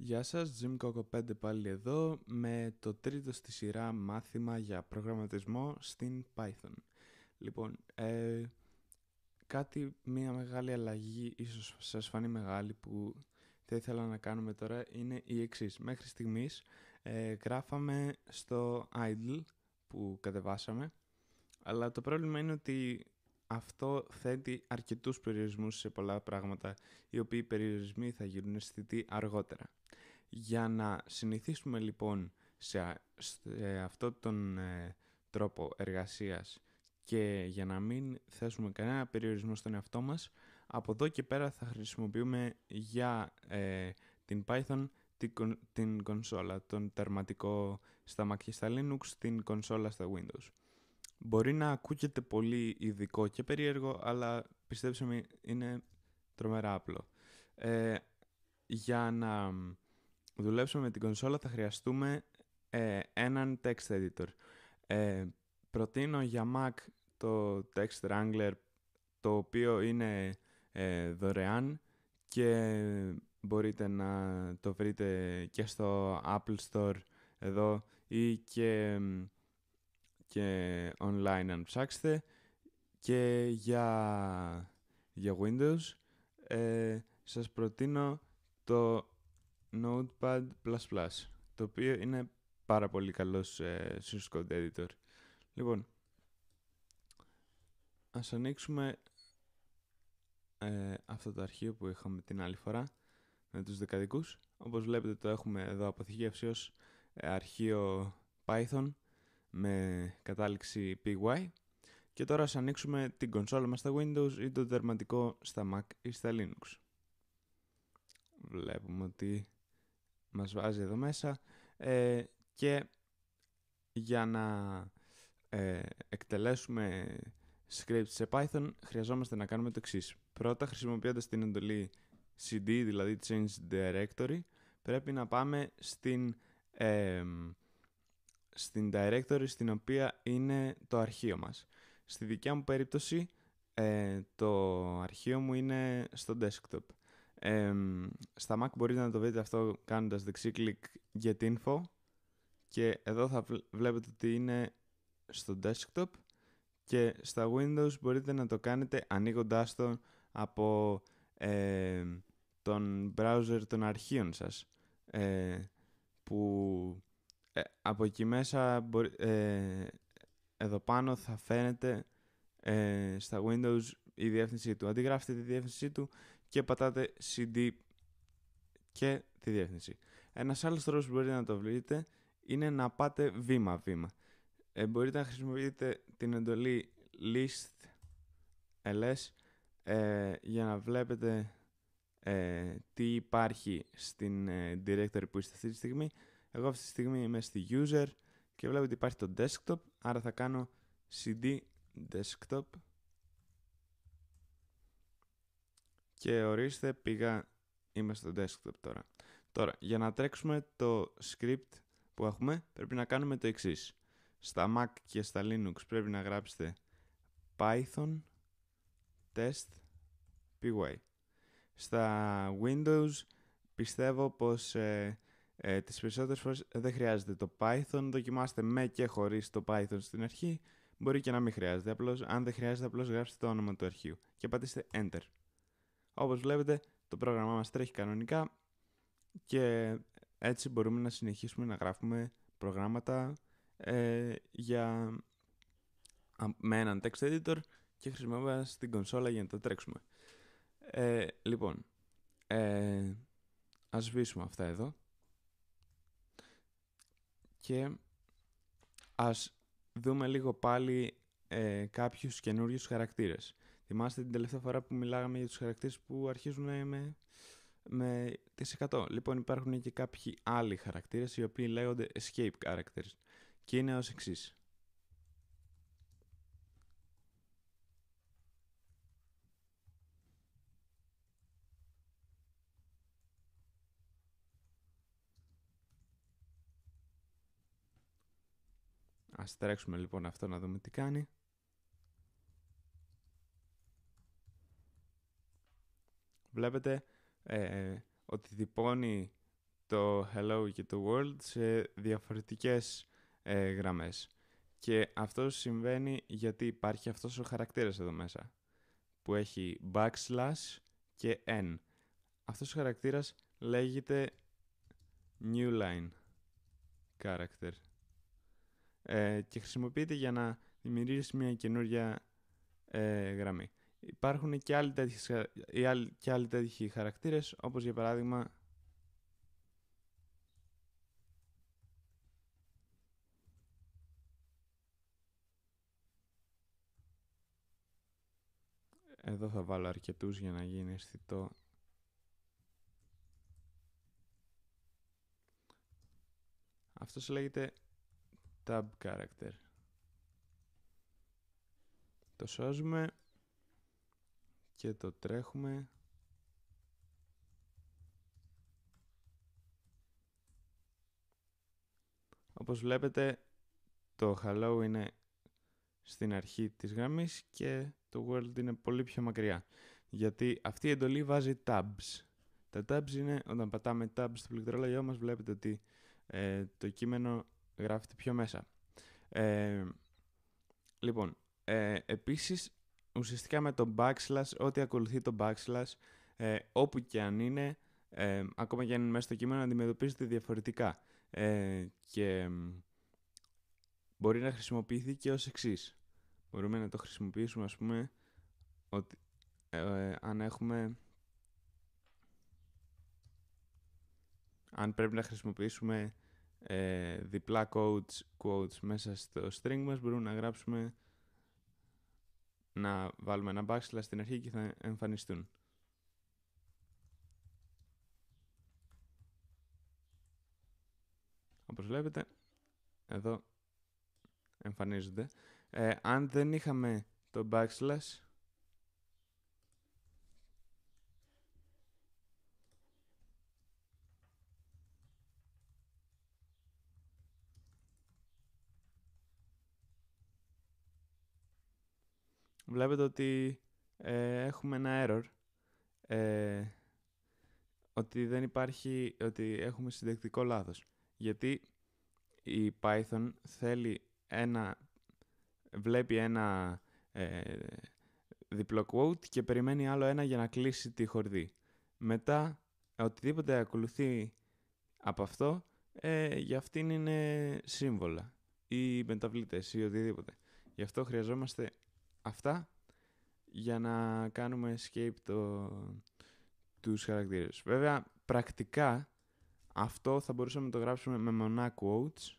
Γεια σας, Jim Coco 5 πάλι εδώ με το τρίτο στη σειρά μάθημα για προγραμματισμό στην Python. Λοιπόν, ε, κάτι, μια μεγάλη αλλαγή, ίσως σας φανεί μεγάλη που θα ήθελα να κάνουμε τώρα είναι η εξής Μέχρι στιγμής ε, γράφαμε στο idle που κατεβάσαμε, αλλά το πρόβλημα είναι ότι αυτό θέτει αρκετούς περιορισμούς σε πολλά πράγματα, οι οποίοι περιορισμοί θα γίνουν αισθητοί αργότερα. Για να συνηθίσουμε λοιπόν σε, σε αυτόν τον ε, τρόπο εργασίας και για να μην θέσουμε κανένα περιορισμό στον εαυτό μας, από εδώ και πέρα θα χρησιμοποιούμε για ε, την Python την, την κονσόλα, τον τερματικό στα Mac και στα Linux, την κονσόλα στα Windows. Μπορεί να ακούγεται πολύ ειδικό και περίεργο, αλλά πιστέψτε με είναι τρομερά απλό. Ε, για να δουλέψουμε με την κονσόλα θα χρειαστούμε ε, έναν text editor. Ε, προτείνω για Mac το Text Wrangler το οποίο είναι ε, δωρεάν και μπορείτε να το βρείτε και στο Apple Store εδώ ή και, και online αν ψάξετε και για, για Windows ε, σας προτείνω το Notepad++, το οποίο είναι πάρα πολύ καλός ε, source code editor. Λοιπόν, ας ανοίξουμε ε, αυτό το αρχείο που είχαμε την άλλη φορά με τους δεκαδικούς. Όπως βλέπετε το έχουμε εδώ αποθηκεύσει ως ε, αρχείο Python με κατάληξη PY. Και τώρα ας ανοίξουμε την κονσόλα μας στα Windows ή το δερματικό στα Mac ή στα Linux. Βλέπουμε ότι μας βάζει εδώ μέσα ε, και για να ε, εκτελέσουμε script σε Python χρειαζόμαστε να κάνουμε το εξής. Πρώτα χρησιμοποιώντας την εντολή cd, δηλαδή change directory, πρέπει να πάμε στην, στην directory στην οποία είναι το αρχείο μας. Στη δικιά μου περίπτωση ε, το αρχείο μου είναι στο desktop στα Mac μπορείτε να το βρείτε αυτό κάνοντας δεξί κλικ Get Info και εδώ θα βλέπετε ότι είναι στο desktop και στα Windows μπορείτε να το κάνετε ανοίγοντάς το από τον browser των αρχείων σας ε, που ε, από εκεί μέσα ε, εδώ πάνω θα φαίνεται στα Windows η διεύθυνσή του. Αντιγράφετε τη διεύθυνσή του και πατάτε CD και τη διεύθυνση. Ένας άλλος τρόπος που μπορείτε να το βρείτε είναι να πάτε βήμα-βήμα. Ε, μπορείτε να χρησιμοποιείτε την εντολή list ls ε, για να βλέπετε ε, τι υπάρχει στην directory που είστε αυτή τη στιγμή. Εγώ αυτή τη στιγμή είμαι στη user και βλέπω ότι υπάρχει το desktop, άρα θα κάνω cd desktop και ορίστε πήγα, είμαι στο desktop τώρα. Τώρα, για να τρέξουμε το script που έχουμε πρέπει να κάνουμε το εξής. Στα Mac και στα Linux πρέπει να γράψετε Python test py. Στα Windows πιστεύω πως ε, ε, τις περισσότερες φορές δεν χρειάζεται το Python. Δοκιμάστε με και χωρίς το Python στην αρχή. Μπορεί και να μην χρειάζεται. Απλώς, αν δεν χρειάζεται απλώς γράψτε το όνομα του αρχείου και πατήστε Enter. Όπως βλέπετε το πρόγραμμά μας τρέχει κανονικά και έτσι μπορούμε να συνεχίσουμε να γράφουμε προγράμματα ε, για, με έναν text editor και χρησιμοποιώντας την κονσόλα για να το τρέξουμε. Ε, λοιπόν, ε, ας σβήσουμε αυτά εδώ και ας δούμε λίγο πάλι ε, κάποιους καινούριους χαρακτήρες. Θυμάστε την τελευταία φορά που μιλάγαμε για τους χαρακτήρες που αρχίζουν με, με 100. Λοιπόν, υπάρχουν και κάποιοι άλλοι χαρακτήρες οι οποίοι λέγονται escape characters και είναι ως εξής. Ας τρέξουμε λοιπόν αυτό να δούμε τι κάνει. βλέπετε ε, ότι διπώνει το hello και το world σε διαφορετικές ε, γραμμές. Και αυτό συμβαίνει γιατί υπάρχει αυτός ο χαρακτήρας εδώ μέσα που έχει backslash και n. Αυτός ο χαρακτήρας λέγεται new line character ε, και χρησιμοποιείται για να δημιουργήσει μια καινούρια ε, γραμμή. Υπάρχουν και άλλοι τέτοιοι, και άλλοι τέτοιοι χαρακτήρες, όπως για παράδειγμα... Εδώ θα βάλω αρκετούς για να γίνει αισθητό Αυτός λέγεται tab character. Το σώζουμε και το τρέχουμε. Όπως βλέπετε το hello είναι στην αρχή της γραμμής και το world είναι πολύ πιο μακριά. Γιατί αυτή η εντολή βάζει tabs. Τα tabs είναι όταν πατάμε tabs στο πληκτρολόγιο μας βλέπετε ότι ε, το κείμενο γράφεται πιο μέσα. Ε, λοιπόν, ε, επίσης ουσιαστικά με το backslash, ό,τι ακολουθεί το backslash, ε, όπου και αν είναι, ε, ακόμα και αν είναι μέσα στο κείμενο, αντιμετωπίζεται διαφορετικά. Ε, και μπορεί να χρησιμοποιηθεί και ως εξής. Μπορούμε να το χρησιμοποιήσουμε, ας πούμε, ότι, ε, αν έχουμε... Αν πρέπει να χρησιμοποιήσουμε ε, διπλά quotes, quotes μέσα στο string μας, μπορούμε να γράψουμε να βάλουμε ένα backslash στην αρχή και θα εμφανιστούν. Όπως βλέπετε, εδώ εμφανίζονται. Ε, αν δεν είχαμε το backslash, βλέπετε ότι ε, έχουμε ένα error. Ε, ότι δεν υπάρχει, ότι έχουμε συντεκτικό λάθος. Γιατί η Python θέλει ένα, βλέπει ένα ε, διπλό quote και περιμένει άλλο ένα για να κλείσει τη χορδή. Μετά οτιδήποτε ακολουθεί από αυτό, ε, για αυτήν είναι σύμβολα ή μεταβλητές ή οτιδήποτε. Γι' αυτό χρειαζόμαστε Αυτά για να κάνουμε escape το, τους χαρακτήρες. Βέβαια, πρακτικά αυτό θα μπορούσαμε να το γράψουμε με μονά quotes.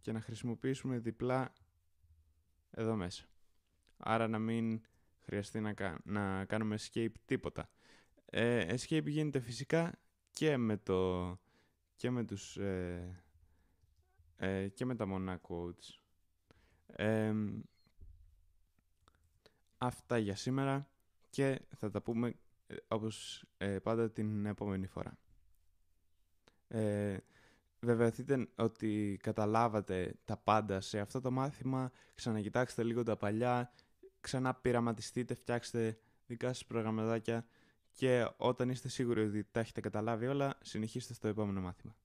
και να χρησιμοποιήσουμε διπλά εδώ μέσα. Άρα να μην χρειαστεί να, κάνουμε escape τίποτα. Ε, escape γίνεται φυσικά και με, το, και με τους ε, ε, και με τα μόνα Coach. αυτά για σήμερα και θα τα πούμε ε, όπως ε, πάντα την επόμενη φορά. Ε, βεβαιωθείτε ότι καταλάβατε τα πάντα σε αυτό το μάθημα, ξανακοιτάξτε λίγο τα παλιά, ξανά πειραματιστείτε, φτιάξτε δικά σας προγραμματάκια και όταν είστε σίγουροι ότι τα έχετε καταλάβει όλα, συνεχίστε στο επόμενο μάθημα.